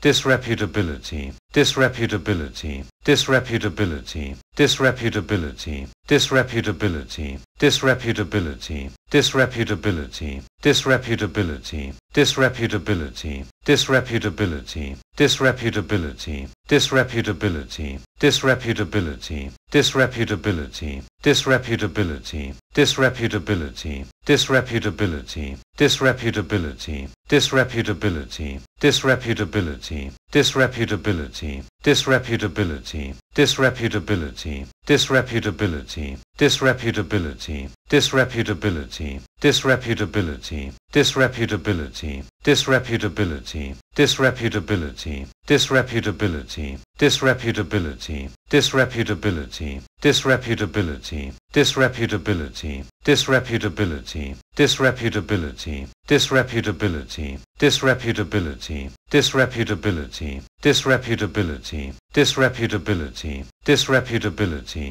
disreputability disreputability disreputability disreputability disreputability disreputability disreputability disreputability disreputability disreputability disreputability disreputability disreputability disreputability disreputability disreputability disreputability disreputability disreputability disreputability disreputability disreputability disreputability disreputability disreputability disreputability disreputability disreputability disreputability disreputability disreputability disreputability disreputability disreputability disreputability disreputability disreputability disreputability disreputability disreputability disreputability disreputability disreputability